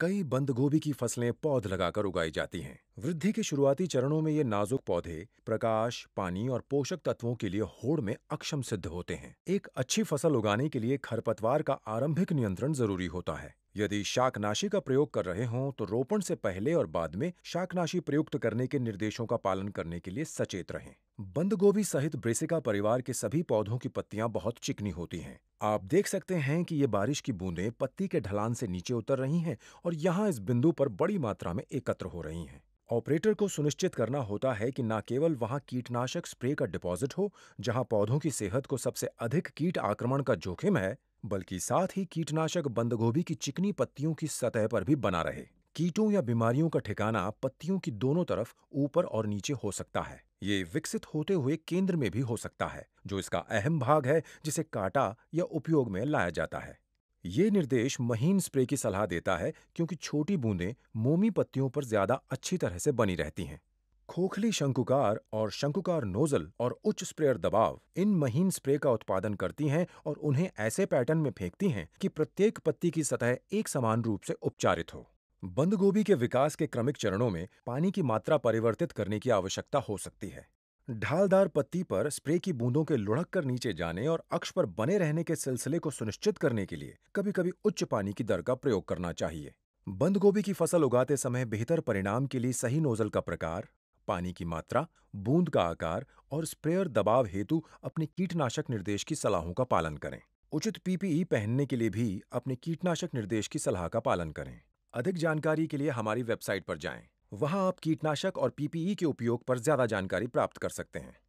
कई बंद गोभी की फसलें पौध लगाकर उगाई जाती हैं वृद्धि के शुरुआती चरणों में ये नाजुक पौधे प्रकाश पानी और पोषक तत्वों के लिए होड़ में अक्षम सिद्ध होते हैं एक अच्छी फसल उगाने के लिए खरपतवार का आरंभिक नियंत्रण जरूरी होता है यदि शाकनाशी का प्रयोग कर रहे हों तो रोपण से पहले और बाद में शाकनाशी प्रयुक्त करने के निर्देशों का पालन करने के लिए सचेत रहें बंद गोभी सहित ब्रेसिका परिवार के सभी पौधों की पत्तियां बहुत चिकनी होती हैं आप देख सकते हैं कि ये बारिश की बूंदें पत्ती के ढलान से नीचे उतर रही हैं और यहाँ इस बिंदु पर बड़ी मात्रा में एकत्र हो रही हैं ऑपरेटर को सुनिश्चित करना होता है कि न केवल वहाँ कीटनाशक स्प्रे का डिपॉजिट हो जहाँ पौधों की सेहत को सबसे अधिक कीट आक्रमण का जोखिम है बल्कि साथ ही कीटनाशक बंदगोभी की चिकनी पत्तियों की सतह पर भी बना रहे कीटों या बीमारियों का ठिकाना पत्तियों की दोनों तरफ ऊपर और नीचे हो सकता है ये विकसित होते हुए केंद्र में भी हो सकता है जो इसका अहम भाग है जिसे काटा या उपयोग में लाया जाता है ये निर्देश महीन स्प्रे की सलाह देता है क्योंकि छोटी बूंदें मोमी पत्तियों पर ज्यादा अच्छी तरह से बनी रहती हैं खोखली शंकुकार और शंकुकार नोजल और उच्च स्प्रेयर दबाव इन महीन स्प्रे का उत्पादन करती हैं और उन्हें ऐसे पैटर्न में फेंकती हैं कि प्रत्येक पत्ती की सतह एक समान रूप से उपचारित हो बंद गोभी के विकास के क्रमिक चरणों में पानी की मात्रा परिवर्तित करने की आवश्यकता हो सकती है ढालदार पत्ती पर स्प्रे की बूंदों के लुढ़क कर नीचे जाने और अक्ष पर बने रहने के सिलसिले को सुनिश्चित करने के लिए कभी कभी उच्च पानी की दर का प्रयोग करना चाहिए बंद गोभी की फसल उगाते समय बेहतर परिणाम के लिए सही नोजल का प्रकार पानी की मात्रा बूंद का आकार और स्प्रेयर दबाव हेतु अपने कीटनाशक निर्देश की सलाहों का पालन करें उचित पीपीई पहनने के लिए भी अपने कीटनाशक निर्देश की सलाह का पालन करें अधिक जानकारी के लिए हमारी वेबसाइट पर जाएं। वहां आप कीटनाशक और पीपीई के उपयोग पर ज्यादा जानकारी प्राप्त कर सकते हैं